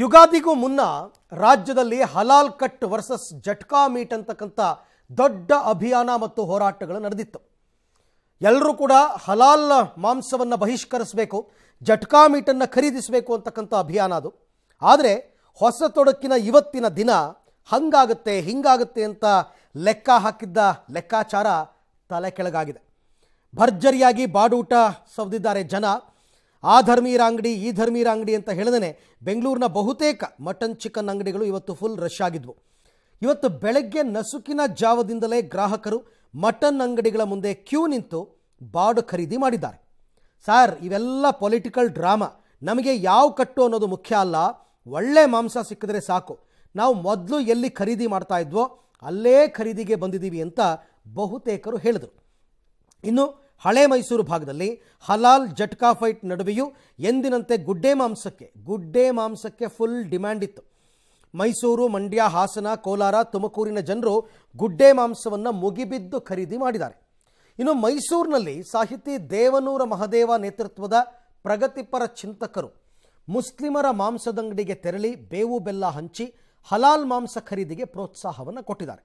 ಯುಗಾದಿಗೂ ಮುನ್ನ ರಾಜ್ಯದಲ್ಲಿ ಹಲಾಲ್ ಕಟ್ ವರ್ಸಸ್ ಜಟ್ಕಾ ಮೀಟ್ ಅಂತಕ್ಕಂಥ ದೊಡ್ಡ ಅಭಿಯಾನ ಮತ್ತು ಹೋರಾಟಗಳು ನಡೆದಿತ್ತು ಎಲ್ಲರೂ ಕೂಡ ಹಲಾಲ್ ಮಾಂಸವನ್ನು ಬಹಿಷ್ಕರಿಸಬೇಕು ಜಟ್ಕಾ ಮೀಟನ್ನು ಖರೀದಿಸಬೇಕು ಅಂತಕ್ಕಂಥ ಅಭಿಯಾನ ಅದು ಆದರೆ ಹೊಸ ತೊಡಕಿನ ಇವತ್ತಿನ ದಿನ ಹಂಗಾಗುತ್ತೆ ಹಿಂಗಾಗುತ್ತೆ ಅಂತ ಲೆಕ್ಕ ಹಾಕಿದ್ದ ಲೆಕ್ಕಾಚಾರ ತಲೆ ಕೆಳಗಾಗಿದೆ ಭರ್ಜರಿಯಾಗಿ ಬಾಡೂಟ ಸವದಿದ್ದಾರೆ ಜನ ಆ ಧರ್ಮೀರ ಅಂಗಡಿ ಈ ಧರ್ಮೀರ ಅಂಗಡಿ ಅಂತ ಹೇಳಿದನೇ ಬೆಂಗಳೂರಿನ ಬಹುತೇಕ ಮಟನ್ ಚಿಕನ್ ಅಂಗಡಿಗಳು ಇವತ್ತು ಫುಲ್ ರಶ್ ಆಗಿದ್ವು ಇವತ್ತು ಬೆಳಗ್ಗೆ ನಸುಕಿನ ಜಾವದಿಂದಲೇ ಗ್ರಾಹಕರು ಮಟನ್ ಅಂಗಡಿಗಳ ಮುಂದೆ ಕ್ಯೂ ನಿಂತು ಬಾಡು ಖರೀದಿ ಮಾಡಿದ್ದಾರೆ ಸರ್ ಇವೆಲ್ಲ ಪೊಲಿಟಿಕಲ್ ಡ್ರಾಮಾ ನಮಗೆ ಯಾವ ಕಟ್ಟು ಅನ್ನೋದು ಮುಖ್ಯ ಅಲ್ಲ ಒಳ್ಳೆ ಮಾಂಸ ಸಿಕ್ಕಿದ್ರೆ ಸಾಕು ನಾವು ಮೊದಲು ಎಲ್ಲಿ ಖರೀದಿ ಮಾಡ್ತಾ ಇದ್ವೋ ಅಲ್ಲೇ ಖರೀದಿಗೆ ಬಂದಿದ್ದೀವಿ ಅಂತ ಬಹುತೇಕರು ಹೇಳಿದರು ಇನ್ನು ಹಳೆ ಮೈಸೂರು ಭಾಗದಲ್ಲಿ ಹಲಾಲ್ ಜಟ್ಕಾ ಫೈಟ್ ನಡುವೆಯೂ ಎಂದಿನಂತೆ ಗುಡ್ಡೆ ಮಾಂಸಕ್ಕೆ ಗುಡ್ಡೆ ಮಾಂಸಕ್ಕೆ ಫುಲ್ ಡಿಮ್ಯಾಂಡ್ ಇತ್ತು ಮೈಸೂರು ಮಂಡ್ಯ ಹಾಸನ ಕೋಲಾರ ತುಮಕೂರಿನ ಜನರು ಗುಡ್ಡೆ ಮಾಂಸವನ್ನು ಮುಗಿಬಿದ್ದು ಖರೀದಿ ಮಾಡಿದ್ದಾರೆ ಇನ್ನು ಮೈಸೂರಿನಲ್ಲಿ ಸಾಹಿತಿ ದೇವನೂರ ಮಹದೇವ ನೇತೃತ್ವದ ಪ್ರಗತಿಪರ ಚಿಂತಕರು ಮುಸ್ಲಿಮರ ಮಾಂಸದಂಗಡಿಗೆ ತೆರಳಿ ಬೇವು ಬೆಲ್ಲ ಹಂಚಿ ಹಲಾಲ್ ಮಾಂಸ ಖರೀದಿಗೆ ಪ್ರೋತ್ಸಾಹವನ್ನು ಕೊಟ್ಟಿದ್ದಾರೆ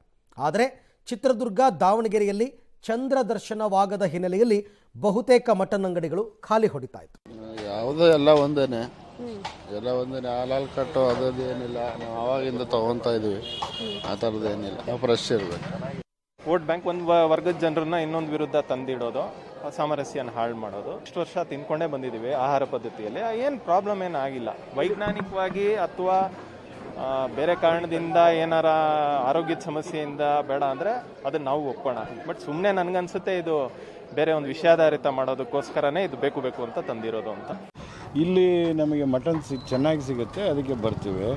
ಆದರೆ ಚಿತ್ರದುರ್ಗ ದಾವಣಗೆರೆಯಲ್ಲಿ ಚಂದ್ರ ದರ್ಶನವಾಗದ ಹಿನ್ನೆಲೆಯಲ್ಲಿ ಬಹುತೇಕ ಮಟನ್ ಅಂಗಡಿಗಳು ಖಾಲಿ ಹೊಡಿತಾ ಇತ್ತು ಎಲ್ಲ ಒಂದೇನೆ ಎಲ್ಲ ಒಂದೇನೆ ಹಾಲಾಲ್ ಕಟ್ಟು ಏನಿಲ್ಲ ನಾವು ಆವಾಗಿಂದ ತಗೊಂತಾ ಇದೀವಿ ಆ ಥರದ್ದು ಏನಿಲ್ಲ ಫ್ರೆಶ್ ಇರಬೇಕು ವೋಟ್ ಬ್ಯಾಂಕ್ ಒಂದು ವರ್ಗದ ಜನರನ್ನ ಇನ್ನೊಂದು ವಿರುದ್ಧ ತಂದಿಡೋದು ಸಾಮರಸ್ಯನ ಹಾಳು ಮಾಡೋದು ಇಷ್ಟು ವರ್ಷ ತಿನ್ಕೊಂಡೇ ಬಂದಿದ್ದೀವಿ ಆಹಾರ ಪದ್ಧತಿಯಲ್ಲಿ ಏನು ಪ್ರಾಬ್ಲಮ್ ಏನಾಗಿಲ್ಲ ಆಗಿಲ್ಲ ವೈಜ್ಞಾನಿಕವಾಗಿ ಅಥವಾ ಬೇರೆ ಕಾರಣದಿಂದ ಏನಾರ ಆರೋಗ್ಯದ ಸಮಸ್ಯೆಯಿಂದ ಬೇಡ ಅಂದರೆ ಅದನ್ನ ನಾವು ಒಪ್ಪೋಣ ಬಟ್ ಸುಮ್ಮನೆ ನನಗನ್ಸುತ್ತೆ ಇದು ಬೇರೆ ಒಂದು ವಿಷಯಾಧಾರಿತ ಮಾಡೋದಕ್ಕೋಸ್ಕರನೇ ಇದು ಬೇಕು ಬೇಕು ಅಂತ ತಂದಿರೋದು ಅಂತ ಇಲ್ಲಿ ನಮಗೆ ಮಟನ್ ಸಿ ಚೆನ್ನಾಗಿ ಸಿಗುತ್ತೆ ಅದಕ್ಕೆ ಬರ್ತೀವಿ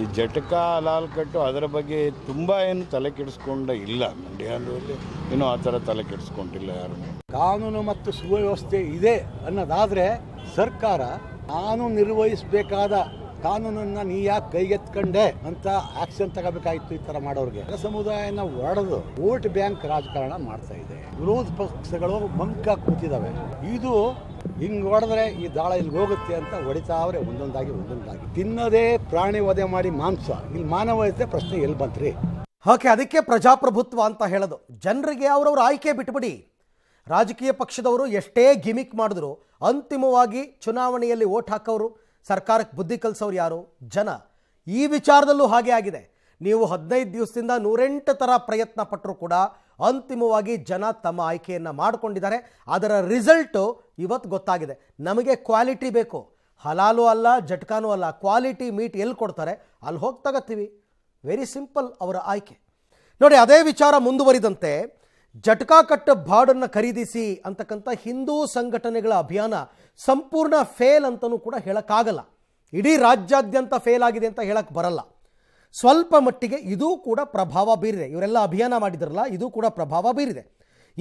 ಈ ಜಟಕ ಲಾಲ್ ಕಟ್ಟು ಅದರ ಬಗ್ಗೆ ತುಂಬ ಏನು ತಲೆ ಕೆಡಿಸ್ಕೊಂಡ ಇಲ್ಲ ಮಂಡ್ಯದಲ್ಲಿ ಏನೂ ಆ ಥರ ತಲೆ ಕೆಡಿಸ್ಕೊಂಡಿಲ್ಲ ಯಾರು ಕಾನೂನು ಮತ್ತು ಸುವ್ಯವಸ್ಥೆ ಇದೆ ಅನ್ನೋದಾದರೆ ಸರ್ಕಾರ ನಾನು ನಿರ್ವಹಿಸಬೇಕಾದ ಕಾನೂನನ್ನ ನೀ ಯಾಕೆ ಕೈಗೆತ್ಕೊಂಡೆ ಅಂತ ಆಕ್ಷನ್ ತಗೋಬೇಕಾಯ್ತು ಈ ಥರ ಮಾಡೋರಿಗೆ ಸಮುದಾಯನ ಒಡೆದು ವೋಟ್ ಬ್ಯಾಂಕ್ ರಾಜಕಾರಣ ಮಾಡ್ತಾ ಇದೆ ವಿರೋಧ ಪಕ್ಷಗಳು ಮಂಕ ಕೂತಿದಾವೆ ಇದು ಹಿಂಗ್ ಹೊಡೆದ್ರೆ ಈ ದಾಳ ಇಲ್ಲಿ ಹೋಗುತ್ತೆ ಅಂತ ಅವ್ರೆ ಒಂದೊಂದಾಗಿ ಒಂದೊಂದಾಗಿ ತಿನ್ನದೇ ಪ್ರಾಣಿ ವಧೆ ಮಾಡಿ ಮಾಂಸ ಇಲ್ಲಿ ಮಾನವೀಯತೆ ಪ್ರಶ್ನೆ ಎಲ್ಲಿ ಬಂತ್ರಿ ಓಕೆ ಅದಕ್ಕೆ ಪ್ರಜಾಪ್ರಭುತ್ವ ಅಂತ ಹೇಳೋದು ಜನರಿಗೆ ಅವ್ರವ್ರ ಆಯ್ಕೆ ಬಿಟ್ಬಿಡಿ ರಾಜಕೀಯ ಪಕ್ಷದವರು ಎಷ್ಟೇ ಗಿಮಿಕ್ ಮಾಡಿದ್ರು ಅಂತಿಮವಾಗಿ ಚುನಾವಣೆಯಲ್ಲಿ ಓಟ್ ಹಾಕೋರು ಸರ್ಕಾರಕ್ಕೆ ಬುದ್ಧಿ ಕಲಿಸೋರು ಯಾರು ಜನ ಈ ವಿಚಾರದಲ್ಲೂ ಹಾಗೆ ಆಗಿದೆ ನೀವು ಹದಿನೈದು ದಿವಸದಿಂದ ನೂರೆಂಟು ಥರ ಪ್ರಯತ್ನ ಪಟ್ಟರು ಕೂಡ ಅಂತಿಮವಾಗಿ ಜನ ತಮ್ಮ ಆಯ್ಕೆಯನ್ನು ಮಾಡಿಕೊಂಡಿದ್ದಾರೆ ಅದರ ರಿಸಲ್ಟು ಇವತ್ತು ಗೊತ್ತಾಗಿದೆ ನಮಗೆ ಕ್ವಾಲಿಟಿ ಬೇಕು ಹಲಾಲು ಅಲ್ಲ ಜಟ್ಕಾನೂ ಅಲ್ಲ ಕ್ವಾಲಿಟಿ ಮೀಟ್ ಎಲ್ಲಿ ಕೊಡ್ತಾರೆ ಅಲ್ಲಿ ಹೋಗಿ ತಗೋತೀವಿ ವೆರಿ ಸಿಂಪಲ್ ಅವರ ಆಯ್ಕೆ ನೋಡಿ ಅದೇ ವಿಚಾರ ಮುಂದುವರಿದಂತೆ ಜಟಕಾ ಕಟ್ಟ ಬಾಡನ್ನು ಖರೀದಿಸಿ ಅಂತಕ್ಕಂಥ ಹಿಂದೂ ಸಂಘಟನೆಗಳ ಅಭಿಯಾನ ಸಂಪೂರ್ಣ ಫೇಲ್ ಅಂತಲೂ ಕೂಡ ಹೇಳೋಕ್ಕಾಗಲ್ಲ ಇಡೀ ರಾಜ್ಯಾದ್ಯಂತ ಫೇಲ್ ಆಗಿದೆ ಅಂತ ಹೇಳಕ್ಕೆ ಬರಲ್ಲ ಸ್ವಲ್ಪ ಮಟ್ಟಿಗೆ ಇದೂ ಕೂಡ ಪ್ರಭಾವ ಬೀರಿದೆ ಇವರೆಲ್ಲ ಅಭಿಯಾನ ಮಾಡಿದ್ರಲ್ಲ ಇದೂ ಕೂಡ ಪ್ರಭಾವ ಬೀರಿದೆ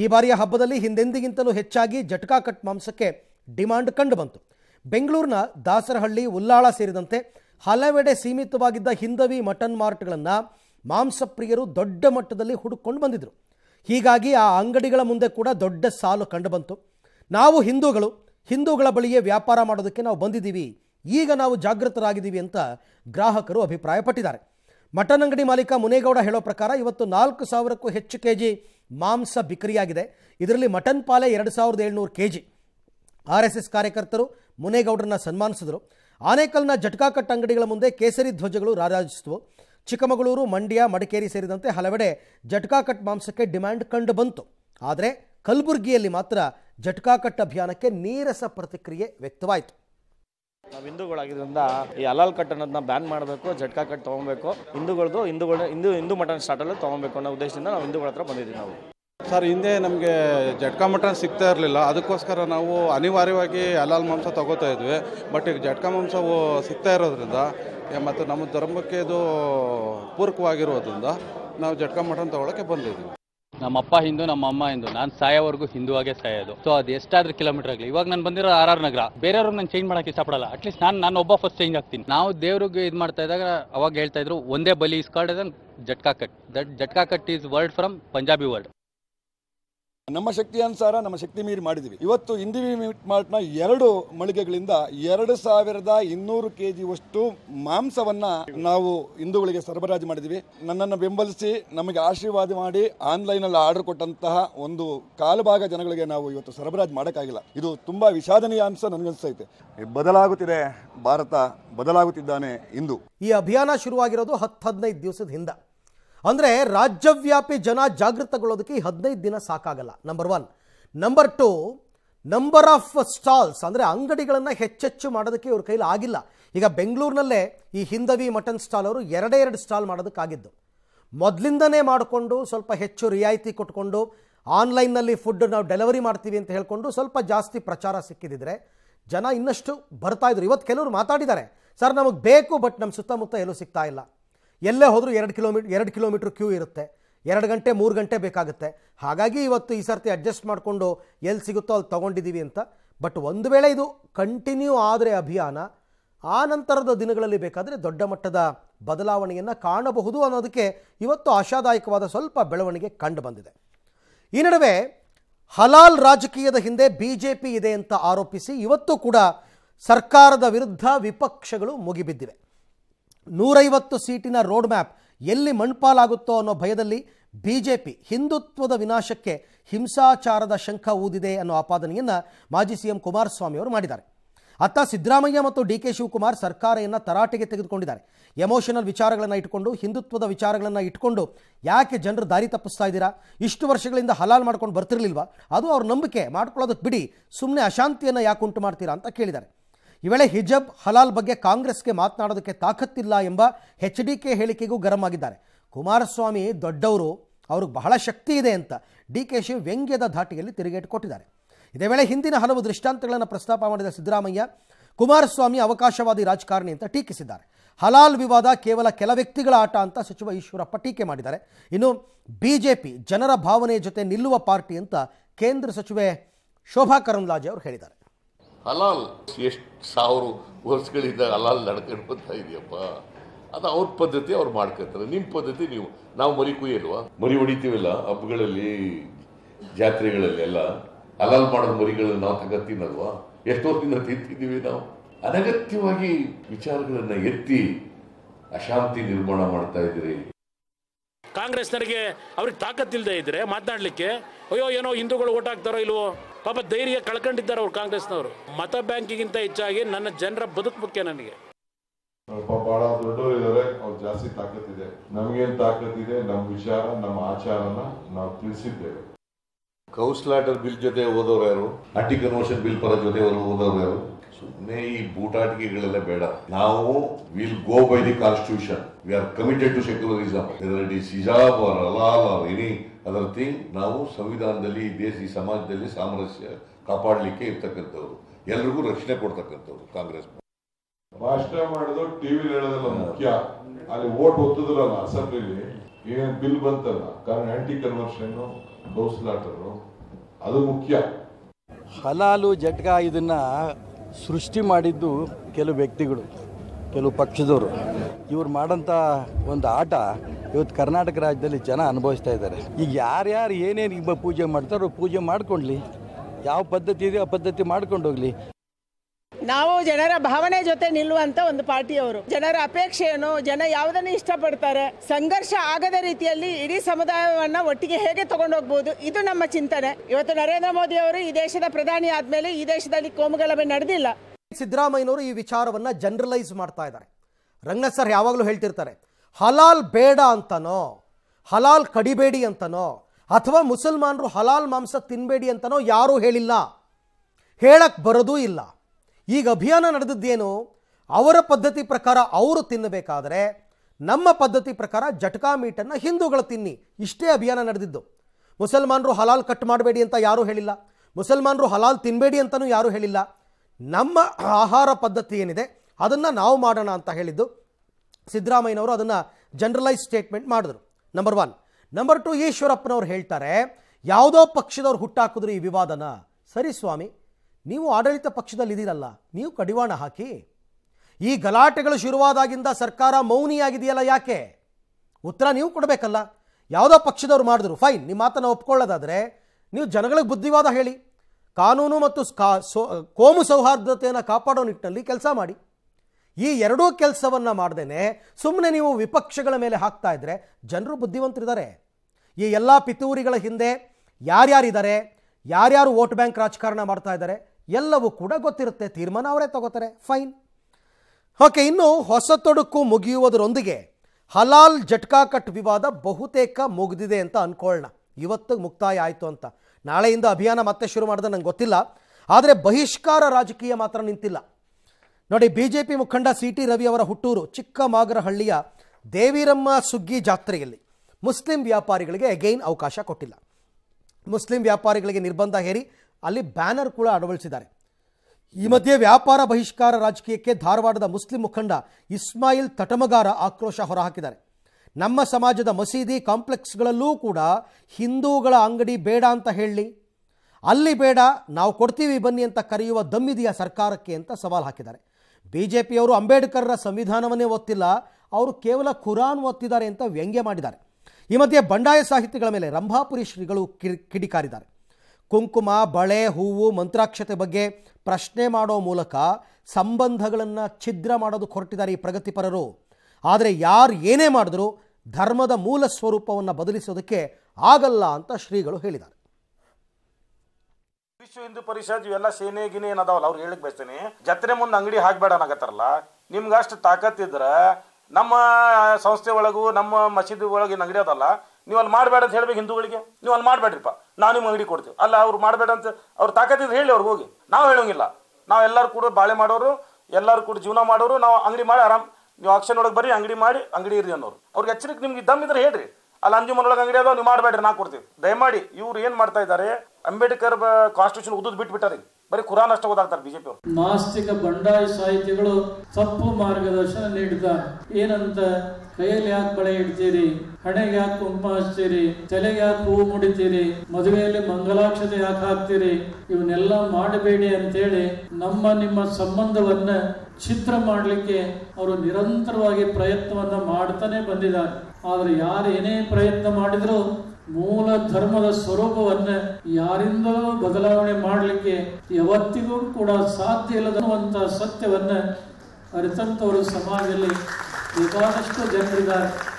ಈ ಬಾರಿಯ ಹಬ್ಬದಲ್ಲಿ ಹಿಂದೆಂದಿಗಿಂತಲೂ ಹೆಚ್ಚಾಗಿ ಜಟಕಾ ಕಟ್ ಮಾಂಸಕ್ಕೆ ಡಿಮಾಂಡ್ ಕಂಡು ಬಂತು ಬೆಂಗಳೂರಿನ ದಾಸರಹಳ್ಳಿ ಉಲ್ಲಾಳ ಸೇರಿದಂತೆ ಹಲವೆಡೆ ಸೀಮಿತವಾಗಿದ್ದ ಹಿಂದವಿ ಮಟನ್ ಮಾರ್ಟ್ಗಳನ್ನು ಮಾಂಸಪ್ರಿಯರು ದೊಡ್ಡ ಮಟ್ಟದಲ್ಲಿ ಹುಡುಕೊಂಡು ಬಂದಿದ್ದರು ಹೀಗಾಗಿ ಆ ಅಂಗಡಿಗಳ ಮುಂದೆ ಕೂಡ ದೊಡ್ಡ ಸಾಲು ಕಂಡುಬಂತು ನಾವು ಹಿಂದೂಗಳು ಹಿಂದೂಗಳ ಬಳಿಯೇ ವ್ಯಾಪಾರ ಮಾಡೋದಕ್ಕೆ ನಾವು ಬಂದಿದ್ದೀವಿ ಈಗ ನಾವು ಜಾಗೃತರಾಗಿದ್ದೀವಿ ಅಂತ ಗ್ರಾಹಕರು ಅಭಿಪ್ರಾಯಪಟ್ಟಿದ್ದಾರೆ ಮಟನ್ ಅಂಗಡಿ ಮಾಲೀಕ ಮುನೇಗೌಡ ಹೇಳೋ ಪ್ರಕಾರ ಇವತ್ತು ನಾಲ್ಕು ಸಾವಿರಕ್ಕೂ ಹೆಚ್ಚು ಕೆ ಜಿ ಮಾಂಸ ಬಿಕ್ರಿಯಾಗಿದೆ ಇದರಲ್ಲಿ ಮಟನ್ ಪಾಲೆ ಎರಡು ಸಾವಿರದ ಏಳ್ನೂರು K G R S S ಕಾರ್ಯಕರ್ತರು ಮುನೇಗೌಡರನ್ನ ಸನ್ಮಾನಿಸಿದರು ಆನೇಕಲ್ನ ಜಟ್ಕಾಕಟ್ ಅಂಗಡಿಗಳ ಮುಂದೆ ಕೇಸರಿ ಧ್ವಜಗಳು ರಾರಾಜಿಸಿದವು ಚಿಕ್ಕಮಗಳೂರು ಮಂಡ್ಯ ಮಡಿಕೇರಿ ಸೇರಿದಂತೆ ಹಲವೆಡೆ ಜಟ್ಕಾ ಕಟ್ ಮಾಂಸಕ್ಕೆ ಡಿಮ್ಯಾಂಡ್ ಕಂಡು ಬಂತು ಆದರೆ ಕಲಬುರಗಿಯಲ್ಲಿ ಮಾತ್ರ ಜಟ್ಕಾ ಕಟ್ ಅಭಿಯಾನಕ್ಕೆ ನೀರಸ ಪ್ರತಿಕ್ರಿಯೆ ವ್ಯಕ್ತವಾಯಿತು ನಾವು ಹಿಂದೂಗಳಾಗಿದ್ದರಿಂದ ಈ ಅಲಾಲ್ ಕಟ್ ಅನ್ನೋದನ್ನ ಬ್ಯಾನ್ ಮಾಡಬೇಕು ಜಟ್ಕಾ ಕಟ್ ತೊಗೊಬೇಕು ಹಿಂದೂಗಳದ್ದು ಹಿಂದೂಗಳ ಹಿಂದೂ ಹಿಂದೂ ಮಟನ್ ಸ್ಟಾರ್ಟಲ್ಲಿ ತೊಗೊಬೇಕು ಅನ್ನೋ ಉದ್ದೇಶದಿಂದ ನಾವು ಹಿಂದೂಗಳ ಹತ್ರ ಬಂದಿದ್ದೀವಿ ನಾವು ಸರ್ ಹಿಂದೆ ನಮಗೆ ಜಟ್ಕಾ ಮಟನ್ ಸಿಗ್ತಾ ಇರಲಿಲ್ಲ ಅದಕ್ಕೋಸ್ಕರ ನಾವು ಅನಿವಾರ್ಯವಾಗಿ ಅಲಾಲ್ ಮಾಂಸ ತಗೋತಾ ಇದ್ವಿ ಬಟ್ ಈಗ ಜಟ್ಕಾ ಮಾಂಸ ಸಿಗ್ತಾ ಇರೋದ್ರಿಂದ ಮತ್ತು ನಮ್ಮ ಧರ್ಮಕ್ಕೆ ಇದು ಪೂರಕವಾಗಿರೋದ್ರಿಂದ ನಾವು ಜಟ್ಕ ಮಠನ ತಗೊಳಕ್ಕೆ ಬಂದಿದ್ದೀವಿ ನಮ್ಮಪ್ಪ ಹಿಂದೂ ನಮ್ಮ ಅಮ್ಮ ಹಿಂದೂ ನಾನು ಸಾಯೋವರೆಗೂ ಹಿಂದೂ ಆಗೇ ಸಾಯೋದು ಸೊ ಅದು ಎಷ್ಟಾದ್ರೂ ಕಿಲೋಮೀಟರ್ ಆಗಲಿ ಇವಾಗ ನಾನು ಬಂದಿರೋ ಆರ್ ಆರ್ ನಗರ ಬೇರೆಯವ್ರಿಗೆ ನಾನು ಚೇಂಜ್ ಮಾಡಕ್ಕೆ ಇಷ್ಟಪಡಲ್ಲ ಅಟ್ಲೀಸ್ಟ್ ನಾನು ನಾನು ಒಬ್ಬ ಫಸ್ಟ್ ಚೇಂಜ್ ಆಗ್ತೀನಿ ನಾವು ದೇವ್ರಿಗೆ ಇದು ಮಾಡ್ತಾ ಇದ್ದಾಗ ಅವಾಗ ಹೇಳ್ತಾ ಇದ್ರು ಒಂದೇ ಬಲಿ ಇಸ್ಕಾಡ್ jhatka cut that jhatka cut is world from Punjabi world ನಮ್ಮ ಶಕ್ತಿ ಅನುಸಾರ ನಮ್ಮ ಶಕ್ತಿ ಮೀರಿ ಮಾಡಿದೀವಿ ಇವತ್ತು ಇಂದಿವಿ ಮೀಟ್ ಮಾರ್ಟ್ನ ಎರಡು ಮಳಿಗೆಗಳಿಂದ ಎರಡು ಸಾವಿರದ ಇನ್ನೂರು ಕೆ ಜಿಯಷ್ಟು ಮಾಂಸವನ್ನ ನಾವು ಹಿಂದೂಗಳಿಗೆ ಸರಬರಾಜು ಮಾಡಿದ್ವಿ ನನ್ನನ್ನು ಬೆಂಬಲಿಸಿ ನಮಗೆ ಆಶೀರ್ವಾದ ಮಾಡಿ ಆನ್ಲೈನಲ್ಲಿ ಆರ್ಡರ್ ಕೊಟ್ಟಂತಹ ಒಂದು ಕಾಲಭಾಗ ಜನಗಳಿಗೆ ನಾವು ಇವತ್ತು ಸರಬರಾಜು ಮಾಡೋಕ್ಕಾಗಿಲ್ಲ ಇದು ತುಂಬ ವಿಷಾದನೀಯ ಅಂಶ ನನಗನ್ಸೈತೆ ಬದಲಾಗುತ್ತಿದೆ ಭಾರತ ಬದಲಾಗುತ್ತಿದ್ದಾನೆ ಇಂದು ಈ ಅಭಿಯಾನ ಶುರುವಾಗಿರೋದು ಹತ್ತು ಹದಿನೈದು ದಿವಸದ ಹಿಂದೆ ಅಂದರೆ ರಾಜ್ಯವ್ಯಾಪಿ ಜನ ಜಾಗೃತಗೊಳ್ಳೋದಕ್ಕೆ ಈ ಹದಿನೈದು ದಿನ ಸಾಕಾಗಲ್ಲ number one number two number of stalls ಅಂದರೆ ಅಂಗಡಿಗಳನ್ನು ಹೆಚ್ಚೆಚ್ಚು ಮಾಡೋದಕ್ಕೆ ಇವ್ರ ಕೈಲಿ ಆಗಿಲ್ಲ ಈಗ ಬೆಂಗಳೂರಿನಲ್ಲೇ ಈ ಹಿಂದವಿ ಮಟನ್ ಸ್ಟಾಲ್ ಅವರು ಎರಡೇ ಎರಡು ಸ್ಟಾಲ್ ಮಾಡೋದಕ್ಕಾಗಿದ್ದು ಮೊದಲಿಂದನೇ ಮಾಡಿಕೊಂಡು ಸ್ವಲ್ಪ ಹೆಚ್ಚು ರಿಯಾಯಿತಿ ಕೊಟ್ಕೊಂಡು ಆನ್ಲೈನ್ನಲ್ಲಿ ಫುಡ್ ನಾವು ಡೆಲಿವರಿ ಮಾಡ್ತೀವಿ ಅಂತ ಹೇಳಿಕೊಂಡು ಸ್ವಲ್ಪ ಜಾಸ್ತಿ ಪ್ರಚಾರ ಸಿಕ್ಕಿದಿದ್ರೆ ಜನ ಇನ್ನಷ್ಟು ಬರ್ತಾಯಿದ್ರು ಇವತ್ತು ಕೆಲವರು ಮಾತಾಡಿದ್ದಾರೆ ಸರ್ ನಮಗೆ ಬೇಕು ಬಟ್ ನಮ್ಮ ಸುತ್ತಮುತ್ತ ಎಲ್ಲೂ ಸಿಗ್ತಾ ಇಲ್ಲ ಎಲ್ಲೇ ಹೋದರೂ ಎರಡು ಕಿಲೋಮೀಟ್ ಎರಡು ಕಿಲೋಮೀಟ್ರ್ ಕ್ಯೂ ಇರುತ್ತೆ ಎರಡು ಗಂಟೆ ಮೂರು ಗಂಟೆ ಬೇಕಾಗುತ್ತೆ ಹಾಗಾಗಿ ಇವತ್ತು ಈ ಸರ್ತಿ ಅಡ್ಜಸ್ಟ್ ಮಾಡಿಕೊಂಡು ಎಲ್ಲಿ ಸಿಗುತ್ತೋ ಅಲ್ಲಿ ತೊಗೊಂಡಿದ್ದೀವಿ ಅಂತ ಬಟ್ ಒಂದು ವೇಳೆ ಇದು ಕಂಟಿನ್ಯೂ ಆದರೆ ಅಭಿಯಾನ ಆ ನಂತರದ ದಿನಗಳಲ್ಲಿ ಬೇಕಾದರೆ ದೊಡ್ಡ ಮಟ್ಟದ ಬದಲಾವಣೆಯನ್ನು ಕಾಣಬಹುದು ಅನ್ನೋದಕ್ಕೆ ಇವತ್ತು ಆಶಾದಾಯಕವಾದ ಸ್ವಲ್ಪ ಬೆಳವಣಿಗೆ ಕಂಡು ಬಂದಿದೆ ಈ ನಡುವೆ ಹಲಾಲ್ ರಾಜಕೀಯದ ಹಿಂದೆ ಬಿ ಜೆ ಪಿ ಇದೆ ಅಂತ ಆರೋಪಿಸಿ ಇವತ್ತು ಕೂಡ ಸರ್ಕಾರದ ವಿರುದ್ಧ ವಿಪಕ್ಷಗಳು ಮುಗಿಬಿದ್ದಿವೆ ನೂರೈವತ್ತು ಸೀಟಿನ ರೋಡ್ ಮ್ಯಾಪ್ ಎಲ್ಲಿ ಮಣ್ಪಾಲಾಗುತ್ತೋ ಅನ್ನೋ ಭಯದಲ್ಲಿ ಬಿಜೆಪಿ ಹಿಂದುತ್ವದ ವಿನಾಶಕ್ಕೆ ಹಿಂಸಾಚಾರದ ಶಂಖ ಊದಿದೆ ಅನ್ನೋ ಆಪಾದನೆಯನ್ನು ಮಾಜಿ ಸಿ ಎಂ ಕುಮಾರಸ್ವಾಮಿ ಅವರು ಮಾಡಿದ್ದಾರೆ ಅತ್ತ ಸಿದ್ದರಾಮಯ್ಯ ಮತ್ತು ಡಿ ಕೆ ಶಿವಕುಮಾರ್ ಸರ್ಕಾರವನ್ನು ತರಾಟೆಗೆ ತೆಗೆದುಕೊಂಡಿದ್ದಾರೆ ಎಮೋಷನಲ್ ವಿಚಾರಗಳನ್ನು ಇಟ್ಕೊಂಡು ಹಿಂದುತ್ವದ ವಿಚಾರಗಳನ್ನು ಇಟ್ಕೊಂಡು ಯಾಕೆ ಜನರು ದಾರಿ ತಪ್ಪಿಸ್ತಾ ಇದ್ದೀರಾ ಇಷ್ಟು ವರ್ಷಗಳಿಂದ ಹಲಾಲ್ ಮಾಡ್ಕೊಂಡು ಬರ್ತಿರ್ಲಿಲ್ವಾ ಅದು ಅವ್ರ ನಂಬಿಕೆ ಮಾಡ್ಕೊಳ್ಳೋದಕ್ಕೆ ಬಿಡಿ ಸುಮ್ಮನೆ ಅಶಾಂತಿಯನ್ನು ಯಾಕೆ ಉಂಟು ಮಾಡ್ತೀರಾ ಅಂತ ಕೇಳಿದ್ದಾರೆ ಈ ವೇಳೆ ಹಿಜಬ್ ಹಲಾಲ್ ಬಗ್ಗೆ ಕಾಂಗ್ರೆಸ್ಗೆ ಮಾತನಾಡೋದಕ್ಕೆ ತಾಕತ್ತಿಲ್ಲ ಎಂಬ ಹೆಚ್ ಡಿ ಕೆ ಹೇಳಿಕೆಗೂ ಗರಂ ಆಗಿದ್ದಾರೆ ಕುಮಾರಸ್ವಾಮಿ ದೊಡ್ಡವರು ಅವ್ರಿಗೆ ಬಹಳ ಶಕ್ತಿ ಇದೆ ಅಂತ ಡಿ ಕೆ ಶಿ ವ್ಯಂಗ್ಯದ ಧಾಟಿಯಲ್ಲಿ ತಿರುಗೇಟು ಕೊಟ್ಟಿದ್ದಾರೆ ಇದೇ ವೇಳೆ ಹಿಂದಿನ ಹಲವು ದೃಷ್ಟಾಂತಗಳನ್ನು ಪ್ರಸ್ತಾಪ ಮಾಡಿದ ಸಿದ್ದರಾಮಯ್ಯ ಕುಮಾರಸ್ವಾಮಿ ಅವಕಾಶವಾದಿ ರಾಜಕಾರಣಿ ಅಂತ ಟೀಕಿಸಿದ್ದಾರೆ ಹಲಾಲ್ ವಿವಾದ ಕೇವಲ ಕೆಲ ವ್ಯಕ್ತಿಗಳ ಆಟ ಅಂತ ಸಚಿವ ಈಶ್ವರಪ್ಪ ಟೀಕೆ ಮಾಡಿದ್ದಾರೆ ಇನ್ನು ಬಿಜೆಪಿ ಜನರ ಭಾವನೆಯ ಜೊತೆ ನಿಲ್ಲುವ ಪಾರ್ಟಿ ಅಂತ ಕೇಂದ್ರ ಸಚಿವೆ ಶೋಭಾ ಕರಂದ್ಲಾಜೆ ಅವರು ಹೇಳಿದ್ದಾರೆ ಹಲಾಲ್ ಎಷ್ಟು ಸಾವಿರ ವರ್ಷಗಳಿಂದ ಹಲಾಲ್ ನಡ್ಕೊಂಡು ಬರ್ತಾ ಇದೆಯಪ್ಪ ಅದು ಅವ್ರ ಪದ್ಧತಿ ಅವ್ರು ಮಾಡ್ಕೊತಾರೆ ನಿಮ್ಮ ಪದ್ಧತಿ ನೀವು ನಾವು ಮರಿ ಕುಯ್ಯಲ್ವಾ ಮರಿ ಹೊಡಿತೀವಲ್ಲ ಹಬ್ಬಗಳಲ್ಲಿ ಜಾತ್ರೆಗಳಲ್ಲಿ ಎಲ್ಲ ಹಲಾಲ್ ಮಾಡೋದು ಮರಿಗಳನ್ನ ನಾವು ತಗ ತಿನ್ನಲ್ವಾ ಎಷ್ಟೋ ದಿನ ತಿಂತಿದ್ದೀವಿ ನಾವು ಅನಗತ್ಯವಾಗಿ ವಿಚಾರಗಳನ್ನು ಎತ್ತಿ ಅಶಾಂತಿ ನಿರ್ಮಾಣ ಮಾಡ್ತಾ ಇದ್ದೀರಿ ಕಾಂಗ್ರೆಸ್ನರಿಗೆ ಅವ್ರಿಗೆ ತಾಕತ್ತಿಲ್ಲದೆ ಇದ್ರೆ ಮಾತನಾಡಲಿಕ್ಕೆ ಅಯ್ಯೋ ಏನೋ ಹಿಂದೂಗಳು ಓಟ್ ಹಾಕ್ತಾರೋ ಇಲ್ವೋ ಪಾಪ ಧೈರ್ಯ ಕಳ್ಕೊಂಡಿದ್ದಾರೆ ಅವರು ಕಾಂಗ್ರೆಸ್ನವರು ಮತ ಬ್ಯಾಂಕಿಗಿಂತ ಹೆಚ್ಚಾಗಿ ನನ್ನ ಜನರ ಬದುಕು ಮುಖ್ಯ ನನಗೆ ಪಾಪ ಬಹಳ ದೊಡ್ಡವರು ಇದ್ದಾರೆ ಅವ್ರು ಜಾಸ್ತಿ ತಾಕತ್ತಿದೆ ತಾಕತ್ ಇದೆ ನಮ್ಮ ವಿಚಾರ ನಮ್ಮ ಆಚಾರನ ನಾವು ತಿಳಿಸಿದ್ದೇವೆ ಕೌಸ್ಲಾಟರ್ ಬಿಲ್ ಜೊತೆ ಓದೋರು ಯಾರು ಅಟಿ ಕನ್ವರ್ಷನ್ ಬಿಲ್ ಪರ ಜೊತೆ ಓದೋರು ಯಾರು ಸುಮ್ಮನೆ ಈ ಬೂಟಾಟಿಕೆಗಳೆಲ್ಲ ಬೇಡ ನಾವು will go by the constitution we are committed to secularism it is ಇಜಾಬ್ ಆರ್ ಅಲಾಲ್ ಆರ್ ಎನಿ ಅದರಂತೆ ನಾವು ಸಂವಿಧಾನದಲ್ಲಿ ಈ ದೇಶ ಈ ಸಮಾಜದಲ್ಲಿ ಸಾಮರಸ್ಯ ಕಾಪಾಡಲಿಕ್ಕೆ ಇರ್ತಕ್ಕಂಥವ್ರು ಎಲ್ರಿಗೂ ರಕ್ಷಣೆ ಕೊಡ್ತಕ್ಕಂಥವ್ರು ಕಾಂಗ್ರೆಸ್ ಭಾಷಣ ಮಾಡೋದು ಟಿವಿಲಿ ಹೇಳೋದಲ್ಲ ಮುಖ್ಯ ಅಲ್ಲಿ ಓಟ್ ಒತ್ತದ್ರಲ್ಲ ಅಸೆಂಬ್ಲಿಲಿ ಏನು ಬಿಲ್ ಬಂತಲ್ಲ ಕಾರಣ ಆಂಟಿ ಕನ್ವರ್ಷನ್ ಗೌಸ್ಲಾಟರು ಅದು ಮುಖ್ಯ ಹಲಾಲು ಜಟ್ಕ ಇದನ್ನ ಸೃಷ್ಟಿ ಮಾಡಿದ್ದು ಕೆಲವು ವ್ಯಕ್ತಿಗಳು ಕೆಲವು ಪಕ್ಷದವರು ಇವ್ರು ಮಾಡಂತ ಒಂದು ಆಟ ಇವತ್ತು ಕರ್ನಾಟಕ ರಾಜ್ಯದಲ್ಲಿ ಜನ ಅನುಭವಿಸ್ತಾ ಇದ್ದಾರೆ ಈಗ ಯಾರ್ಯಾರು ಏನೇನು ಈಗ ಪೂಜೆ ಮಾಡ್ತಾರೋ ಪೂಜೆ ಮಾಡ್ಕೊಂಡ್ಲಿ ಯಾವ ಪದ್ಧತಿ ಇದೆಯೋ ಆ ಪದ್ಧತಿ ಮಾಡ್ಕೊಂಡು ಹೋಗ್ಲಿ ನಾವು ಜನರ ಭಾವನೆ ಜೊತೆ ನಿಲ್ಲುವಂತ ಒಂದು ಪಾರ್ಟಿಯವರು ಜನರ ಅಪೇಕ್ಷೆ ಏನು ಜನ ಯಾವುದನ್ನ ಇಷ್ಟಪಡ್ತಾರೆ ಸಂಘರ್ಷ ಆಗದ ರೀತಿಯಲ್ಲಿ ಇಡೀ ಸಮುದಾಯವನ್ನ ಒಟ್ಟಿಗೆ ಹೇಗೆ ಹೋಗ್ಬೋದು ಇದು ನಮ್ಮ ಚಿಂತನೆ ಇವತ್ತು ನರೇಂದ್ರ ಮೋದಿ ಅವರು ಈ ದೇಶದ ಪ್ರಧಾನಿ ಆದ್ಮೇಲೆ ಈ ದೇಶದಲ್ಲಿ ಕೋಮುಗಲಭೆ ನಡೆದಿಲ್ಲ ಸಿದ್ದರಾಮಯ್ಯನವರು ಈ ವಿಚಾರವನ್ನ ಜನರಲೈಸ್ ಮಾಡ್ತಾ ಇದ್ದಾರೆ ರಂಗನಾಥ್ ಸರ್ ಯಾವಾಗಲೂ ಹೇಳ್ತಿರ್ತಾರೆ ಹಲಾಲ್ ಬೇಡ ಅಂತನೋ ಹಲಾಲ್ ಕಡಿಬೇಡಿ ಅಂತನೋ ಅಥವಾ ಮುಸಲ್ಮಾನರು ಹಲಾಲ್ ಮಾಂಸ ತಿನ್ನಬೇಡಿ ಅಂತನೋ ಯಾರೂ ಹೇಳಿಲ್ಲ ಹೇಳಕ್ಕೆ ಬರೋದೂ ಇಲ್ಲ ಈಗ ಅಭಿಯಾನ ನಡೆದದ್ದೇನು ಅವರ ಪದ್ಧತಿ ಪ್ರಕಾರ ಅವರು ತಿನ್ನಬೇಕಾದರೆ ನಮ್ಮ ಪದ್ಧತಿ ಪ್ರಕಾರ ಜಟಕಾ ಮೀಟನ್ನು ಹಿಂದೂಗಳು ತಿನ್ನಿ ಇಷ್ಟೇ ಅಭಿಯಾನ ನಡೆದಿದ್ದು ಮುಸಲ್ಮಾನರು ಹಲಾಲ್ ಕಟ್ ಮಾಡಬೇಡಿ ಅಂತ ಯಾರೂ ಹೇಳಿಲ್ಲ ಮುಸಲ್ಮಾನರು ಹಲಾಲ್ ತಿನ್ನಬೇಡಿ ಅಂತಲೂ ಯಾರೂ ಹೇಳಿಲ್ಲ ನಮ್ಮ ಆಹಾರ ಪದ್ಧತಿ ಏನಿದೆ ಅದನ್ನು ನಾವು ಮಾಡೋಣ ಅಂತ ಹೇಳಿದ್ದು ಸಿದ್ದರಾಮಯ್ಯನವರು ಅದನ್ನು ಜನರಲೈಸ್ ಸ್ಟೇಟ್ಮೆಂಟ್ ಮಾಡಿದ್ರು ನಂಬರ್ ಒನ್ ನಂಬರ್ ಟು ಈಶ್ವರಪ್ಪನವ್ರು ಹೇಳ್ತಾರೆ ಯಾವುದೋ ಪಕ್ಷದವ್ರು ಹುಟ್ಟಾಕಿದ್ರು ಈ ವಿವಾದನ ಸರಿ ಸ್ವಾಮಿ ನೀವು ಆಡಳಿತ ಪಕ್ಷದಲ್ಲಿದ್ದೀರಲ್ಲ ನೀವು ಕಡಿವಾಣ ಹಾಕಿ ಈ ಗಲಾಟೆಗಳು ಶುರುವಾದಾಗಿಂದ ಸರ್ಕಾರ ಮೌನಿಯಾಗಿದೆಯಲ್ಲ ಯಾಕೆ ಉತ್ತರ ನೀವು ಕೊಡಬೇಕಲ್ಲ ಯಾವುದೋ ಪಕ್ಷದವ್ರು ಮಾಡಿದ್ರು ಫೈನ್ ನಿಮ್ಮ ಮಾತನ್ನು ಒಪ್ಕೊಳ್ಳೋದಾದರೆ ನೀವು ಜನಗಳಿಗೆ ಬುದ್ಧಿವಾದ ಹೇಳಿ ಕಾನೂನು ಮತ್ತು ಕೋಮು ಸೌಹಾರ್ದತೆಯನ್ನು ಕಾಪಾಡೋ ನಿಟ್ಟಿನಲ್ಲಿ ಕೆಲಸ ಮಾಡಿ ಈ ಎರಡೂ ಕೆಲಸವನ್ನು ಮಾಡ್ದೇನೆ ಸುಮ್ಮನೆ ನೀವು ವಿಪಕ್ಷಗಳ ಮೇಲೆ ಹಾಕ್ತಾ ಇದ್ರೆ ಜನರು ಬುದ್ಧಿವಂತರಿದ್ದಾರೆ ಈ ಎಲ್ಲ ಪಿತೂರಿಗಳ ಹಿಂದೆ ಯಾರ್ಯಾರಿದ್ದಾರೆ ಯಾರ್ಯಾರು ವೋಟ್ ಬ್ಯಾಂಕ್ ರಾಜಕಾರಣ ಮಾಡ್ತಾ ಇದ್ದಾರೆ ಎಲ್ಲವೂ ಕೂಡ ಗೊತ್ತಿರುತ್ತೆ ತೀರ್ಮಾನ ಅವರೇ ತಗೋತಾರೆ ಫೈನ್ ಓಕೆ ಇನ್ನು ಹೊಸ ಹೊಸತೊಡಕು ಮುಗಿಯುವುದರೊಂದಿಗೆ ಹಲಾಲ್ ಜಟ್ಕಾ ಕಟ್ ವಿವಾದ ಬಹುತೇಕ ಮುಗಿದಿದೆ ಅಂತ ಅನ್ಕೊಳ್ಳೋಣ ಇವತ್ತು ಮುಕ್ತಾಯ ಆಯಿತು ಅಂತ ನಾಳೆಯಿಂದ ಅಭಿಯಾನ ಮತ್ತೆ ಶುರು ಮಾಡಿದ್ರೆ ನಂಗೆ ಗೊತ್ತಿಲ್ಲ ಆದರೆ ಬಹಿಷ್ಕಾರ ರಾಜಕೀಯ ಮಾತ್ರ ನಿಂತಿಲ್ಲ ನೋಡಿ ಬಿಜೆಪಿ ಮುಖಂಡ ಸಿ ಟಿ ರವಿ ಅವರ ಹುಟ್ಟೂರು ಚಿಕ್ಕಮಾಗರಹಳ್ಳಿಯ ದೇವಿರಮ್ಮ ಸುಗ್ಗಿ ಜಾತ್ರೆಯಲ್ಲಿ ಮುಸ್ಲಿಂ ವ್ಯಾಪಾರಿಗಳಿಗೆ ಅಗೈನ್ ಅವಕಾಶ ಕೊಟ್ಟಿಲ್ಲ ಮುಸ್ಲಿಂ ವ್ಯಾಪಾರಿಗಳಿಗೆ ನಿರ್ಬಂಧ ಹೇರಿ ಅಲ್ಲಿ ಬ್ಯಾನರ್ ಕೂಡ ಅಳವಡಿಸಿದ್ದಾರೆ ಈ ಮಧ್ಯೆ ವ್ಯಾಪಾರ ಬಹಿಷ್ಕಾರ ರಾಜಕೀಯಕ್ಕೆ ಧಾರವಾಡದ ಮುಸ್ಲಿಂ ಮುಖಂಡ ಇಸ್ಮಾಯಿಲ್ ತಟಮಗಾರ ಆಕ್ರೋಶ ಹೊರಹಾಕಿದ್ದಾರೆ ನಮ್ಮ ಸಮಾಜದ ಮಸೀದಿ ಕಾಂಪ್ಲೆಕ್ಸ್ಗಳಲ್ಲೂ ಕೂಡ ಹಿಂದೂಗಳ ಅಂಗಡಿ ಬೇಡ ಅಂತ ಹೇಳಿ ಅಲ್ಲಿ ಬೇಡ ನಾವು ಕೊಡ್ತೀವಿ ಬನ್ನಿ ಅಂತ ಕರೆಯುವ ದಮ್ಮಿದೆಯಾ ಸರ್ಕಾರಕ್ಕೆ ಅಂತ ಸವಾಲು ಹಾಕಿದ್ದಾರೆ ಬಿ ಜೆ ಪಿಯವರು ಅಂಬೇಡ್ಕರ್ರ ಸಂವಿಧಾನವನ್ನೇ ಒತ್ತಿಲ್ಲ ಅವರು ಕೇವಲ ಖುರಾನ್ ಒತ್ತಿದ್ದಾರೆ ಅಂತ ವ್ಯಂಗ್ಯ ಮಾಡಿದ್ದಾರೆ ಈ ಮಧ್ಯೆ ಬಂಡಾಯ ಸಾಹಿತಿಗಳ ಮೇಲೆ ರಂಭಾಪುರಿ ಶ್ರೀಗಳು ಕಿಡಿ ಕಿಡಿಕಾರಿದ್ದಾರೆ ಕುಂಕುಮ ಬಳೆ ಹೂವು ಮಂತ್ರಾಕ್ಷತೆ ಬಗ್ಗೆ ಪ್ರಶ್ನೆ ಮಾಡೋ ಮೂಲಕ ಸಂಬಂಧಗಳನ್ನು ಛಿದ್ರ ಮಾಡೋದು ಹೊರಟಿದ್ದಾರೆ ಈ ಪ್ರಗತಿಪರರು ಆದರೆ ಯಾರು ಏನೇ ಮಾಡಿದ್ರು ಧರ್ಮದ ಮೂಲ ಸ್ವರೂಪವನ್ನು ಬದಲಿಸೋದಕ್ಕೆ ಆಗಲ್ಲ ಅಂತ ಶ್ರೀಗಳು ಹೇಳಿದ್ದಾರೆ ವಿಶ್ವ ಹಿಂದೂ ಪರಿಷತ್ ಇವೆಲ್ಲ ಸೇನೆ ಗಿನಿ ಏನದಾವಲ್ಲ ಅವ್ರು ಹೇಳಕ್ ಬಯಸ್ತೇನೆ ಜತ್ರೆ ಮುಂದೆ ಅಂಗಡಿ ಹಾಕ್ಬೇಡ ಅನ್ನಕತ್ತಾರಲ್ಲ ನಿಮ್ಗೆ ಅಷ್ಟು ಇದ್ರೆ ನಮ್ಮ ಸಂಸ್ಥೆ ಒಳಗೂ ನಮ್ಮ ಮಸೀದಿ ಒಳಗೆ ಅಂಗಡಿ ಅದಲ್ಲ ನೀವು ಅಲ್ಲಿ ಮಾಡಬೇಡ ಅಂತ ಹೇಳ್ಬೇಕು ಹಿಂದೂಗಳಿಗೆ ನೀವು ಅಲ್ಲಿ ಮಾಡಬೇಡ್ರಿಪ್ಪ ನಾವು ನಿಮ್ಮ ಅಂಗಡಿ ಕೊಡ್ತೀವಿ ಅಲ್ಲ ಅವ್ರು ಮಾಡಬೇಡ ಅಂತ ಅವ್ರು ಇದ್ರೆ ಹೇಳಿ ಅವ್ರಿಗೆ ಹೋಗಿ ನಾವು ಹೇಳೋಂಗಿಲ್ಲ ನಾವು ಎಲ್ಲರೂ ಕೂಡ ಬಾಳೆ ಮಾಡೋರು ಎಲ್ಲಾರು ಕೂಡ ಜೀವನ ಮಾಡೋರು ನಾವು ಅಂಗಡಿ ಮಾಡಿ ಆರಾಮ್ ನೀವು ಆಕ್ಷನ್ ಒಳಗೆ ಬರ್ರಿ ಅಂಗಡಿ ಮಾಡಿ ಅಂಗಡಿ ಇರಿ ಅನ್ನೋರು ಅವ್ರಿಗೆ ಎಚ್ಚರಿಕೆ ನಿಮ್ಗೆ ದಮ್ ಇದ್ರೆ ಹೇಳ್ರಿ ಅಲ್ಲಿ ಅಂಜು ಮನೊಳಗೆ ಅಂಗಡಿ ಅದಾವ ನೀವು ಮಾಡಬೇಡ್ರಿ ನಾ ಕೊಡ್ತೀವಿ ದಯಮಾಡಿ ಇವ್ರು ಏನು ಮಾಡ್ತಾ ಇದ್ದಾರೆ ಅಂಬೇಡ್ಕರ್ ಕಾನ್ಸ್ಟಿಟ್ಯೂಷನ್ ಉದ್ದು ಬಿಟ್ಬಿಟ್ಟಾರಿ ಬರೀ ಕುರಾನ್ ಅಷ್ಟೇ ಓದಾಡ್ತಾರೆ ಬಿಜೆಪಿ ಅವರು ನಾಸ್ತಿಕ ಬಂಡಾಯ ಸಾಹಿತಿಗಳು ತಪ್ಪು ಮಾರ್ಗದರ್ಶನ ನೀಡಿದ್ದಾರೆ ಏನಂತ ಕೈಯಲ್ಲಿ ಯಾಕೆ ಬಳೆ ಇಡ್ತೀರಿ ಹಣೆಗೆ ಯಾಕೆ ಕುಂಕುಮ ಹಚ್ತೀರಿ ತಲೆಗೆ ಯಾಕೆ ಹೂ ಮುಡಿತೀರಿ ಮದುವೆಯಲ್ಲಿ ಮಂಗಲಾಕ್ಷತೆ ಯಾಕೆ ಹಾಕ್ತೀರಿ ಇವನ್ನೆಲ್ಲ ಮಾಡಬೇಡಿ ಅಂತೇಳಿ ನಮ್ಮ ನಿಮ್ಮ ಸಂಬಂಧವನ್ನ ಚಿತ್ರ ಮಾಡಲಿಕ್ಕೆ ಅವರು ನಿರಂತರವಾಗಿ ಪ್ರಯತ್ನವನ್ನ ಮಾಡ್ತಾನೆ ಬಂದಿದ್ದಾರೆ ಆದ್ರೆ ಯಾರು ಏನೇ ಪ್ರಯತ್ನ ಮಾಡಿದ್ರು ಮೂಲ ಧರ್ಮದ ಸ್ವರೂಪವನ್ನ ಯಾರಿಂದಲೂ ಬದಲಾವಣೆ ಮಾಡಲಿಕ್ಕೆ ಯಾವತ್ತಿಗೂ ಕೂಡ ಸಾಧ್ಯ ಇಲ್ಲದಂತ ಸತ್ಯವನ್ನ ಅರಿತಂತವರು ಸಮಾಜದಲ್ಲಿ ಬೇಕಾದಷ್ಟು ಜನರಿದ್ದಾರೆ